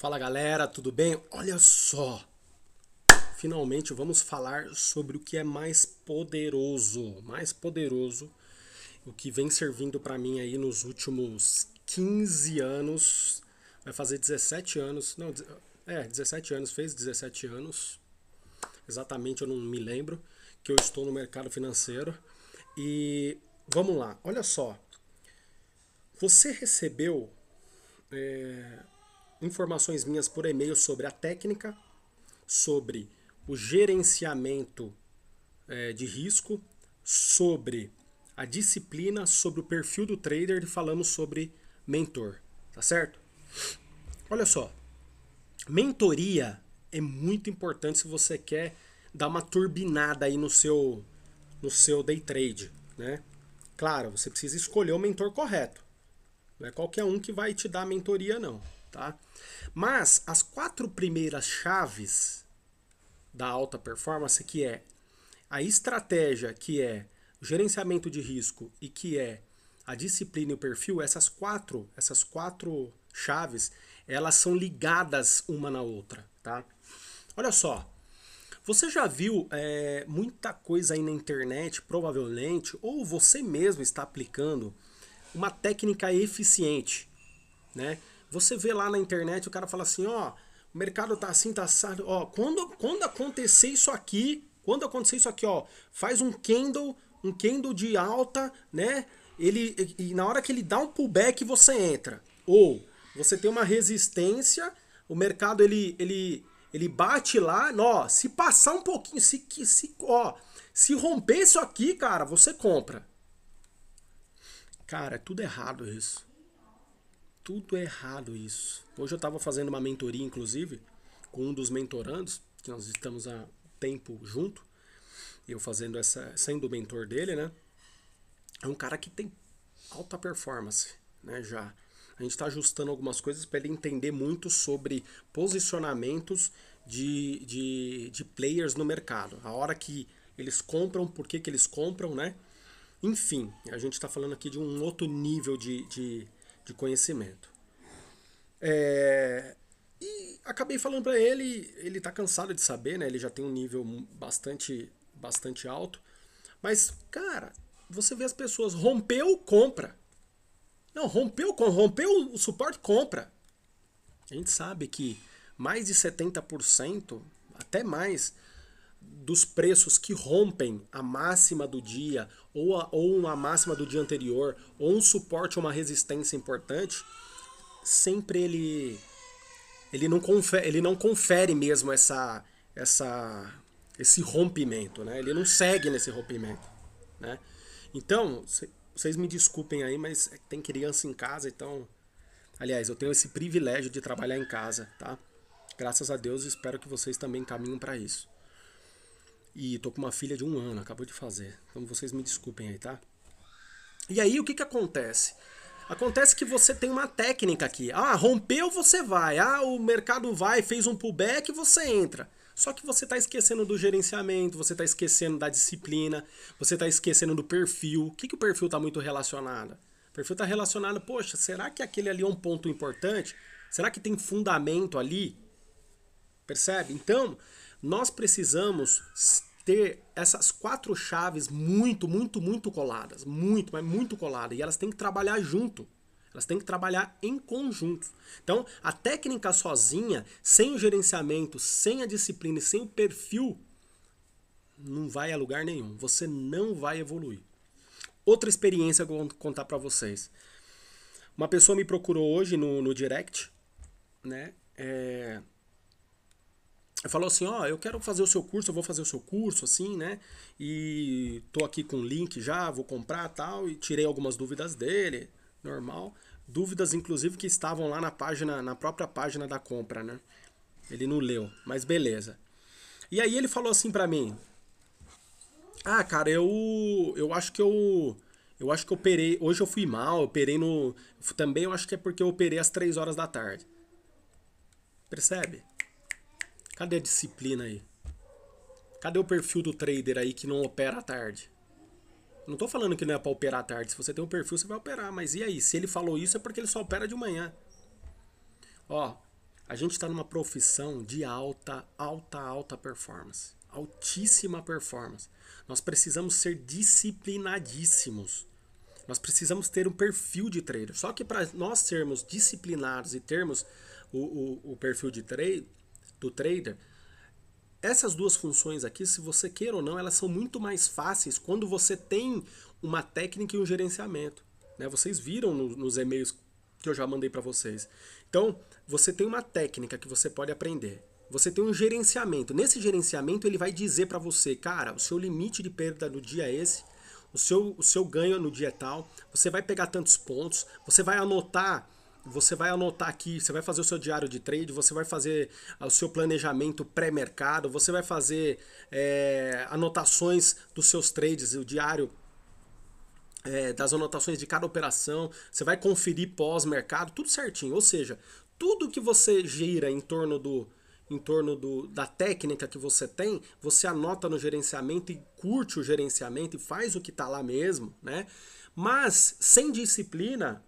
Fala galera, tudo bem? Olha só! Finalmente vamos falar sobre o que é mais poderoso, mais poderoso, o que vem servindo para mim aí nos últimos 15 anos, vai fazer 17 anos, não, é, 17 anos, fez 17 anos, exatamente eu não me lembro, que eu estou no mercado financeiro. E vamos lá, olha só, você recebeu. É, informações minhas por e-mail sobre a técnica, sobre o gerenciamento é, de risco, sobre a disciplina, sobre o perfil do trader e falamos sobre mentor, tá certo? Olha só, mentoria é muito importante se você quer dar uma turbinada aí no seu no seu day trade, né? Claro, você precisa escolher o mentor correto. Não é qualquer um que vai te dar mentoria não. Tá? Mas as quatro primeiras chaves da alta performance, que é a estratégia, que é o gerenciamento de risco e que é a disciplina e o perfil, essas quatro, essas quatro chaves, elas são ligadas uma na outra, tá? Olha só, você já viu é, muita coisa aí na internet, provavelmente, ou você mesmo está aplicando uma técnica eficiente, né? Você vê lá na internet, o cara fala assim, ó, o mercado tá assim, tá assado, ó, quando, quando acontecer isso aqui, quando acontecer isso aqui, ó, faz um candle, um candle de alta, né? Ele, e na hora que ele dá um pullback, você entra. Ou você tem uma resistência, o mercado ele, ele, ele bate lá, ó, se passar um pouquinho, se, se, ó, se romper isso aqui, cara, você compra. Cara, é tudo errado isso tudo errado isso. Hoje eu estava fazendo uma mentoria, inclusive, com um dos mentorandos, que nós estamos há tempo junto, eu fazendo essa, sendo o mentor dele, né? É um cara que tem alta performance, né? Já. A gente está ajustando algumas coisas para ele entender muito sobre posicionamentos de, de, de players no mercado. A hora que eles compram, por que, que eles compram, né? Enfim, a gente está falando aqui de um outro nível de, de de conhecimento. É, e acabei falando para ele, ele está cansado de saber, né? Ele já tem um nível bastante, bastante alto. Mas, cara, você vê as pessoas, rompeu, compra. Não, rompeu, rompeu o suporte, compra. A gente sabe que mais de 70%, até mais, dos preços que rompem a máxima do dia ou, a, ou a máxima do dia anterior ou um suporte ou uma resistência importante, sempre ele ele não confere, ele não confere mesmo essa essa esse rompimento, né? Ele não segue nesse rompimento, né? Então, vocês me desculpem aí, mas é tem criança em casa, então aliás, eu tenho esse privilégio de trabalhar em casa, tá? Graças a Deus, espero que vocês também caminhem para isso. E tô com uma filha de um ano, acabou de fazer. Então vocês me desculpem aí, tá? E aí o que que acontece? Acontece que você tem uma técnica aqui. Ah, rompeu, você vai. Ah, o mercado vai, fez um pullback, você entra. Só que você está esquecendo do gerenciamento, você está esquecendo da disciplina, você está esquecendo do perfil. O que, que o perfil está muito relacionado? O perfil está relacionado, poxa, será que aquele ali é um ponto importante? Será que tem fundamento ali? Percebe? Então, nós precisamos ter essas quatro chaves muito, muito, muito coladas. Muito, mas muito coladas. E elas têm que trabalhar junto. Elas têm que trabalhar em conjunto. Então, a técnica sozinha, sem o gerenciamento, sem a disciplina e sem o perfil, não vai a lugar nenhum. Você não vai evoluir. Outra experiência que eu vou contar para vocês. Uma pessoa me procurou hoje no, no direct, né? É, falou assim, ó, oh, eu quero fazer o seu curso, eu vou fazer o seu curso, assim, né? E tô aqui com o link já, vou comprar tal, e tirei algumas dúvidas dele, normal. Dúvidas, inclusive, que estavam lá na página, na própria página da compra, né? Ele não leu, mas beleza. E aí ele falou assim para mim: "Ah, cara, eu eu acho que eu eu acho que eu operei, hoje eu fui mal, eu operei no também eu acho que é porque eu operei às 3 horas da tarde". Percebe? Cadê a disciplina aí? Cadê o perfil do trader aí que não opera à tarde? Não tô falando que não é para operar à tarde. Se você tem um perfil, você vai operar. Mas e aí? Se ele falou isso, é porque ele só opera de manhã. Ó, a gente está numa profissão de alta, alta, alta performance. Altíssima performance. Nós precisamos ser disciplinadíssimos. Nós precisamos ter um perfil de trader. Só que para nós sermos disciplinados e termos o, o, o perfil de trader do trader, essas duas funções aqui, se você queira ou não, elas são muito mais fáceis quando você tem uma técnica e um gerenciamento. Né? Vocês viram no, nos e-mails que eu já mandei para vocês. Então, você tem uma técnica que você pode aprender. Você tem um gerenciamento. Nesse gerenciamento, ele vai dizer para você, cara, o seu limite de perda no dia é esse, o seu, o seu ganho no dia é tal, você vai pegar tantos pontos, você vai anotar você vai anotar aqui, você vai fazer o seu diário de trade, você vai fazer o seu planejamento pré-mercado, você vai fazer é, anotações dos seus trades, o diário é, das anotações de cada operação, você vai conferir pós-mercado, tudo certinho. Ou seja, tudo que você gira em torno do em torno do, da técnica que você tem, você anota no gerenciamento e curte o gerenciamento e faz o que está lá mesmo, né? Mas sem disciplina,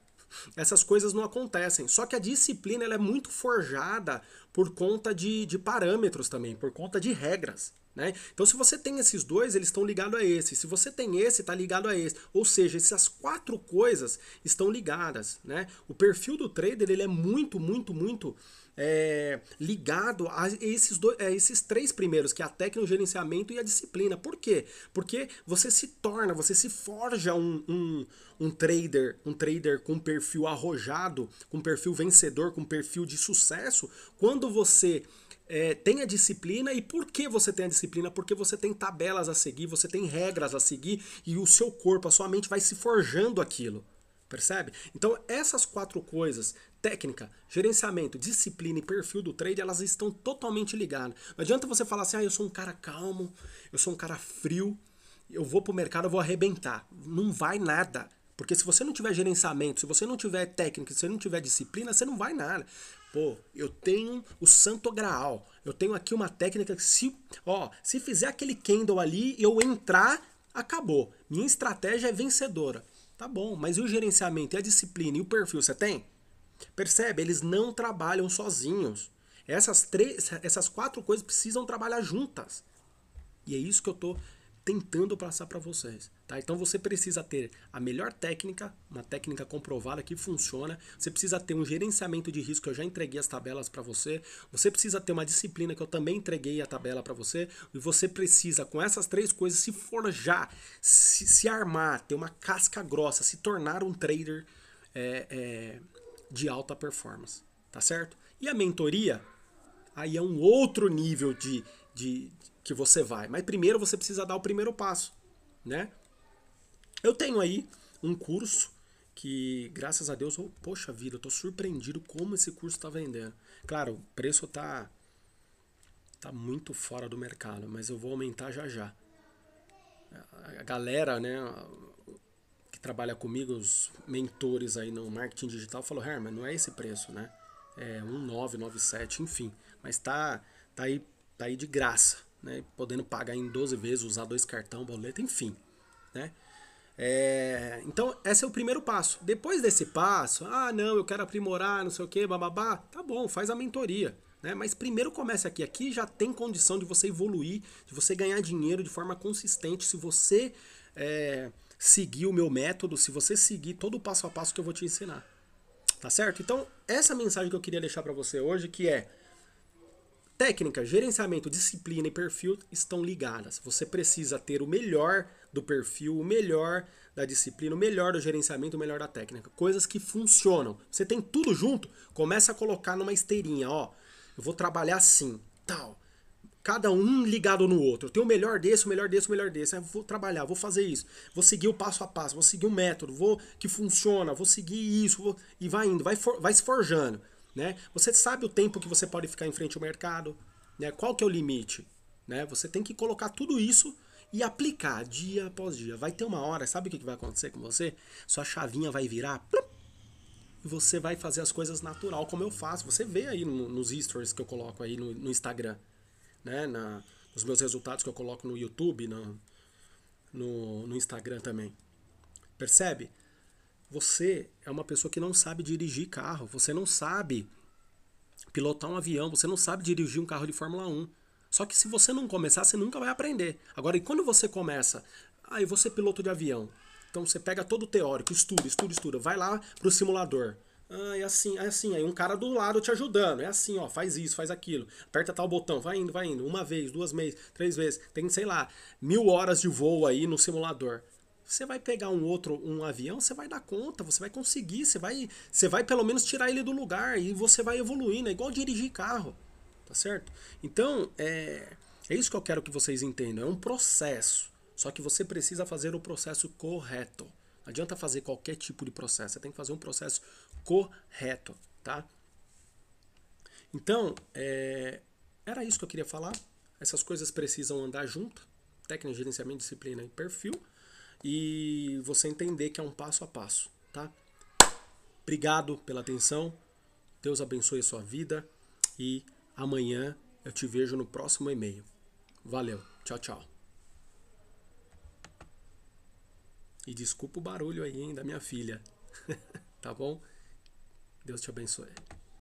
essas coisas não acontecem. Só que a disciplina ela é muito forjada por conta de, de parâmetros também, por conta de regras. Né? Então, se você tem esses dois, eles estão ligados a esse. Se você tem esse, está ligado a esse. Ou seja, essas quatro coisas estão ligadas. Né? O perfil do trader ele é muito, muito, muito é, ligado a esses, dois, a é, esses três primeiros, que é a técnica, o gerenciamento e a disciplina. Por quê? Porque você se torna, você se forja um, um, um trader, um trader com perfil arrojado, com perfil vencedor, com perfil de sucesso, quando quando você é, tem a disciplina. E por que você tem a disciplina? Porque você tem tabelas a seguir, você tem regras a seguir e o seu corpo, a sua mente vai se forjando aquilo. Percebe? Então, essas quatro coisas, técnica, gerenciamento, disciplina e perfil do trade, elas estão totalmente ligadas. Não adianta você falar assim, ah, eu sou um cara calmo, eu sou um cara frio, eu vou pro mercado, eu vou arrebentar. Não vai nada. Porque se você não tiver gerenciamento, se você não tiver técnica, se você não tiver disciplina, você não vai nada. Pô, eu tenho o santo graal. Eu tenho aqui uma técnica que se, ó, se fizer aquele candle ali, eu entrar, acabou. Minha estratégia é vencedora. Tá bom, mas e o gerenciamento, e a disciplina, e o perfil você tem? Percebe? Eles não trabalham sozinhos. Essas três, essas quatro coisas precisam trabalhar juntas. E é isso que eu tô tentando passar para vocês. Tá? Então você precisa ter a melhor técnica, uma técnica comprovada que funciona, você precisa ter um gerenciamento de risco, eu já entreguei as tabelas para você, você precisa ter uma disciplina que eu também entreguei a tabela para você, e você precisa, com essas três coisas, se forjar, se, se armar, ter uma casca grossa, se tornar um trader é, é, de alta performance. Tá certo? E a mentoria, aí é um outro nível de, de que você vai. Mas primeiro você precisa dar o primeiro passo, né? Eu tenho aí um curso que, graças a Deus, oh, poxa vida, eu tô surpreendido como esse curso tá vendendo. Claro, o preço tá tá muito fora do mercado, mas eu vou aumentar já já. A galera, né, que trabalha comigo, os mentores aí no marketing digital, falou: "Herman, não é esse preço, né? É 1997, enfim, mas tá tá aí tá aí de graça né? Podendo pagar em 12 vezes, usar dois cartão, boleto, enfim, né? É, então, esse é o primeiro passo. Depois desse passo, ah, não, eu quero aprimorar, não sei o que, bababá, tá bom, faz a mentoria. Né? Mas primeiro comece aqui. Aqui já tem condição de você evoluir, de você ganhar dinheiro de forma consistente. Se você é, seguir o meu método, se você seguir todo o passo a passo que eu vou te ensinar. Tá certo? Então, essa mensagem que eu queria deixar para você hoje, que é Técnica, gerenciamento, disciplina e perfil estão ligadas. Você precisa ter o melhor do perfil, o melhor da disciplina, o melhor do gerenciamento, o melhor da técnica. Coisas que funcionam. Você tem tudo junto, começa a colocar numa esteirinha, ó. Eu vou trabalhar assim, tal. Cada um ligado no outro. Eu tenho o melhor desse, o melhor desse, o melhor desse. Eu vou trabalhar, vou fazer isso. Vou seguir o passo a passo, vou seguir o método, vou que funciona, vou seguir isso, vou... e vai indo, vai, for... vai se forjando. Né? Você sabe o tempo que você pode ficar em frente ao mercado, né? qual que é o limite. Né? Você tem que colocar tudo isso e aplicar dia após dia. Vai ter uma hora, sabe o que vai acontecer com você? Sua chavinha vai virar e você vai fazer as coisas natural, como eu faço. Você vê aí no, nos stories que eu coloco aí no, no Instagram, né? Na, nos meus resultados que eu coloco no YouTube, no, no, no Instagram também. Percebe? Você é uma pessoa que não sabe dirigir carro, você não sabe pilotar um avião, você não sabe dirigir um carro de Fórmula 1. Só que se você não começar, você nunca vai aprender. Agora, e quando você começa? Ah, você vou é piloto de avião. Então você pega todo o teórico, estuda, estuda, estuda, vai lá pro simulador. Ah, é assim, é assim, aí um cara do lado te ajudando, é assim, ó, faz isso, faz aquilo, aperta tal botão, vai indo, vai indo, uma vez, duas vezes, três vezes, tem, sei lá, mil horas de voo aí no simulador. Você vai pegar um outro, um avião, você vai dar conta, você vai conseguir, você vai, você vai pelo menos tirar ele do lugar e você vai evoluindo, é igual dirigir carro, tá certo? Então, é, é isso que eu quero que vocês entendam, é um processo, só que você precisa fazer o processo correto. Não adianta fazer qualquer tipo de processo, você tem que fazer um processo correto, tá? Então, é, era isso que eu queria falar. Essas coisas precisam andar junto. Técnica, gerenciamento, disciplina e perfil e você entender que é um passo a passo, tá? Obrigado pela atenção. Deus abençoe a sua vida e amanhã eu te vejo no próximo e-mail. Valeu. Tchau, tchau. E desculpa o barulho aí, hein, da minha filha. tá bom? Deus te abençoe.